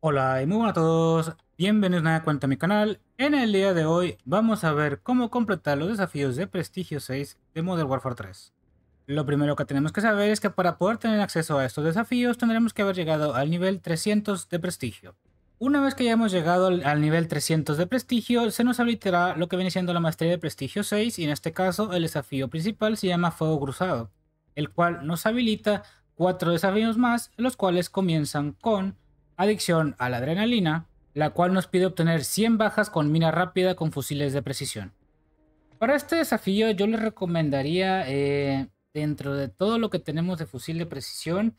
Hola y muy buenas a todos, bienvenidos a cuenta a mi canal. En el día de hoy vamos a ver cómo completar los desafíos de Prestigio 6 de Modern Warfare 3. Lo primero que tenemos que saber es que para poder tener acceso a estos desafíos tendremos que haber llegado al nivel 300 de Prestigio. Una vez que hayamos llegado al nivel 300 de Prestigio, se nos habilitará lo que viene siendo la maestría de Prestigio 6 y en este caso el desafío principal se llama Fuego Cruzado, el cual nos habilita cuatro desafíos más, los cuales comienzan con adicción a la adrenalina, la cual nos pide obtener 100 bajas con mina rápida con fusiles de precisión. Para este desafío yo les recomendaría, eh, dentro de todo lo que tenemos de fusil de precisión,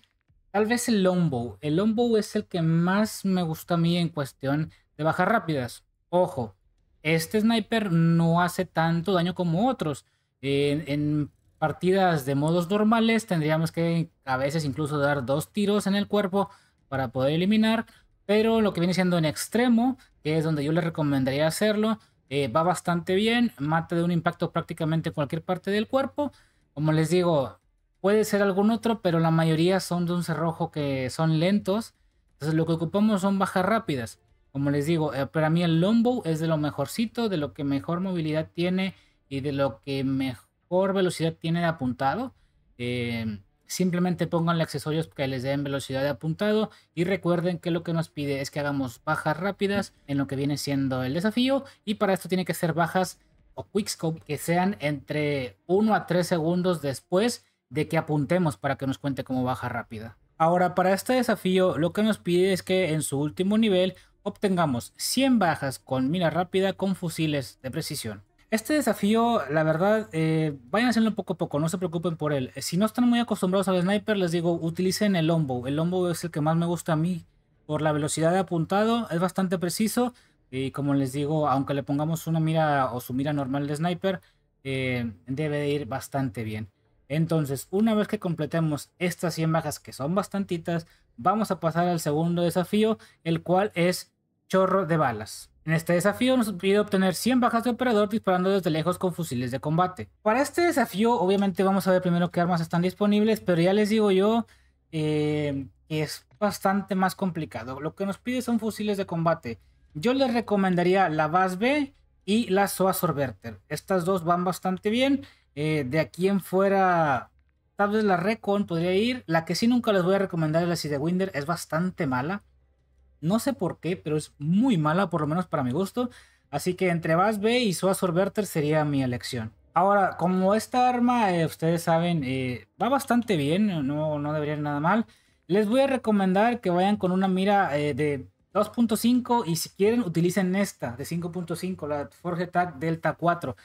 tal vez el longbow. El longbow es el que más me gusta a mí en cuestión de bajas rápidas. Ojo, este sniper no hace tanto daño como otros. en, en partidas de modos normales tendríamos que a veces incluso dar dos tiros en el cuerpo para poder eliminar, pero lo que viene siendo en extremo, que es donde yo les recomendaría hacerlo, eh, va bastante bien, mata de un impacto prácticamente cualquier parte del cuerpo. Como les digo, puede ser algún otro, pero la mayoría son de un cerrojo que son lentos. Entonces lo que ocupamos son bajas rápidas. Como les digo, eh, para mí el longbow es de lo mejorcito, de lo que mejor movilidad tiene y de lo que mejor velocidad tiene de apuntado. Eh, simplemente pongan accesorios que les den velocidad de apuntado y recuerden que lo que nos pide es que hagamos bajas rápidas en lo que viene siendo el desafío y para esto tiene que ser bajas o quickscope que sean entre 1 a 3 segundos después de que apuntemos para que nos cuente como baja rápida. Ahora para este desafío lo que nos pide es que en su último nivel obtengamos 100 bajas con mira rápida con fusiles de precisión. Este desafío, la verdad, eh, vayan haciéndolo poco a poco, no se preocupen por él. Eh, si no están muy acostumbrados al sniper, les digo, utilicen el longbow. El longbow es el que más me gusta a mí por la velocidad de apuntado, es bastante preciso. Y como les digo, aunque le pongamos una mira o su mira normal de sniper, eh, debe de ir bastante bien. Entonces, una vez que completemos estas 100 bajas, que son bastantitas, vamos a pasar al segundo desafío, el cual es chorro de balas. En este desafío nos pide obtener 100 bajas de operador disparando desde lejos con fusiles de combate. Para este desafío, obviamente vamos a ver primero qué armas están disponibles, pero ya les digo yo eh, que es bastante más complicado. Lo que nos pide son fusiles de combate. Yo les recomendaría la VAS B y la SOA Sorberter. Estas dos van bastante bien. Eh, de aquí en fuera, tal vez la Recon podría ir. La que sí nunca les voy a recomendar es la SIDEWINDER. es bastante mala. No sé por qué, pero es muy mala, por lo menos para mi gusto. Así que entre Bass B y Suazor Verter sería mi elección. Ahora, como esta arma, eh, ustedes saben, eh, va bastante bien, no, no debería nada mal. Les voy a recomendar que vayan con una mira eh, de 2.5 y si quieren utilicen esta de 5.5, la Forge Delta 4.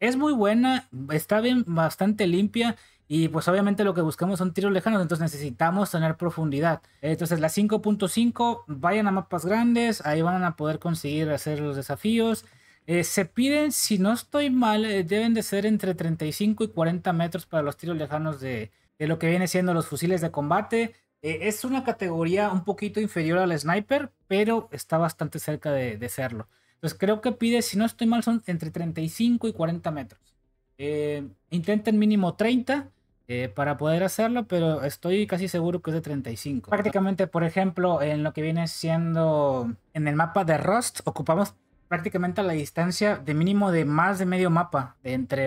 Es muy buena, está bien, bastante limpia y pues obviamente lo que buscamos son tiros lejanos, entonces necesitamos tener profundidad. Entonces las 5.5, vayan a mapas grandes, ahí van a poder conseguir hacer los desafíos. Eh, se piden, si no estoy mal, eh, deben de ser entre 35 y 40 metros para los tiros lejanos de, lo que viene siendo los fusiles de combate. Eh, es una categoría un poquito inferior al sniper, pero está bastante cerca de, de serlo. Entonces creo que pide, si no estoy mal, son entre 35 y 40 metros. intenten mínimo 30. Eh, para poder hacerlo, pero estoy casi seguro que es de 35. Prácticamente, por ejemplo, en lo que viene siendo en el mapa de Rust, ocupamos prácticamente la distancia de mínimo de más de medio mapa entre,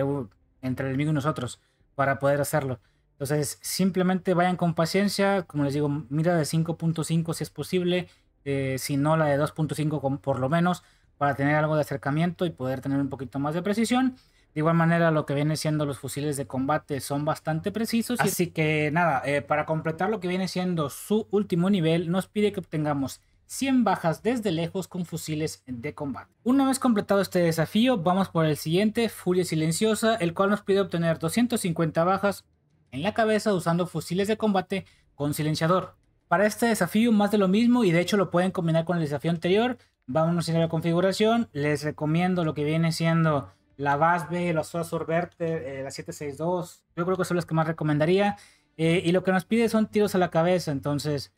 entre el enemigo y nosotros para poder hacerlo. Entonces, simplemente vayan con paciencia, como les digo, mira de 5.5 si es posible, eh, si no la de 2.5 por lo menos, para tener algo de acercamiento y poder tener un poquito más de precisión. De igual manera, lo que viene siendo los fusiles de combate son bastante precisos. Así que nada, eh, para completar lo que viene siendo su último nivel, nos pide que obtengamos 100 bajas desde lejos con fusiles de combate. Una vez completado este desafío, vamos por el siguiente, Furia Silenciosa, el cual nos pide obtener 250 bajas en la cabeza usando fusiles de combate con silenciador. Para este desafío más de lo mismo y de hecho lo pueden combinar con el desafío anterior. Vámonos a la configuración, les recomiendo lo que viene siendo la BASBE, los Sorberte, eh, eh la 762. Yo creo que son las que más recomendaría. Eh, y lo que nos pide son tiros a la cabeza. Entonces,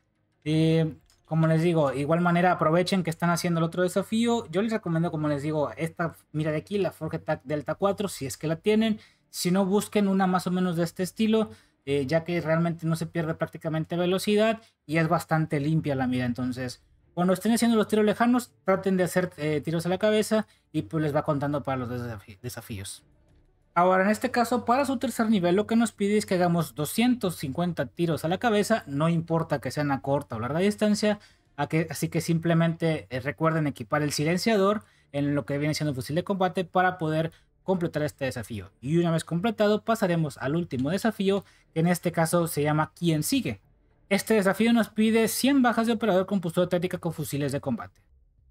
eh, como les digo, igual manera aprovechen que están haciendo el otro desafío. Yo les recomiendo, como les digo, esta mira de aquí, la Forge Delta 4, si es que la tienen. Si no, busquen una más o menos de este estilo. ya que realmente no se pierde prácticamente velocidad y es bastante limpia la mira. Entonces, cuando estén haciendo los tiros lejanos, traten de hacer eh, tiros a la cabeza y pues les va contando para los desafíos. Ahora, en este caso, para su tercer nivel, lo que nos pide es que hagamos 250 tiros a la cabeza, no importa que sean a corta o larga distancia, así que simplemente eh, recuerden equipar el silenciador en lo que viene siendo fusil de combate para poder completar este desafío. Y una vez completado, pasaremos al último desafío, que en este caso se llama ¿Quién sigue? Este desafío nos pide 100 bajas de operador con postura táctica con fusiles de combate.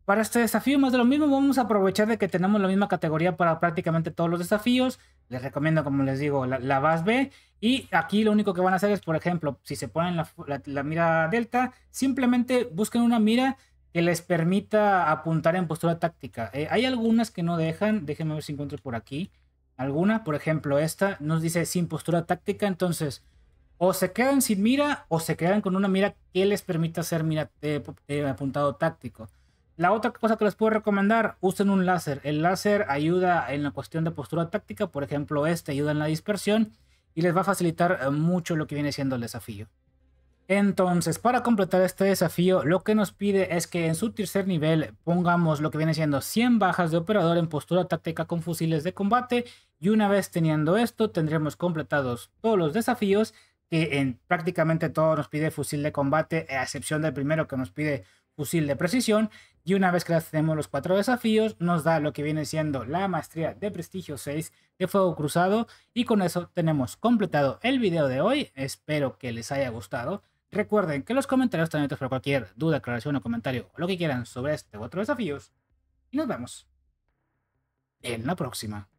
Para este desafío, más de lo mismo, vamos a aprovechar de que tenemos la misma categoría para prácticamente todos los desafíos. Les recomiendo, como les digo, la, base B. Y aquí lo único que van a hacer es, por ejemplo, si se ponen la, mira delta, simplemente busquen una mira que les permita apuntar en postura táctica. Eh, hay algunas que no dejan, déjenme ver si encuentro por aquí. Alguna, por ejemplo, esta nos dice sin postura táctica, entonces o se quedan sin mira o se quedan con una mira que les permita hacer mira, eh, eh, apuntado táctico. La otra cosa que les puedo recomendar, usen un láser. El láser ayuda en la cuestión de postura táctica, por ejemplo, este ayuda en la dispersión y les va a facilitar eh, mucho lo que viene siendo el desafío. Entonces, para completar este desafío, lo que nos pide es que en su tercer nivel pongamos lo que viene siendo 100 bajas de operador en postura táctica con fusiles de combate y una vez teniendo esto tendremos completados todos los desafíos que en prácticamente todo nos pide fusil de combate, a excepción del primero que nos pide fusil de precisión. Y una vez que hacemos los cuatro desafíos, nos da lo que viene siendo la maestría de prestigio 6 de fuego cruzado. Y con eso tenemos completado el video de hoy. Espero que les haya gustado. Recuerden que los comentarios están abiertos para cualquier duda, aclaración o comentario o lo que quieran sobre este u desafíos. Y nos vemos en la próxima.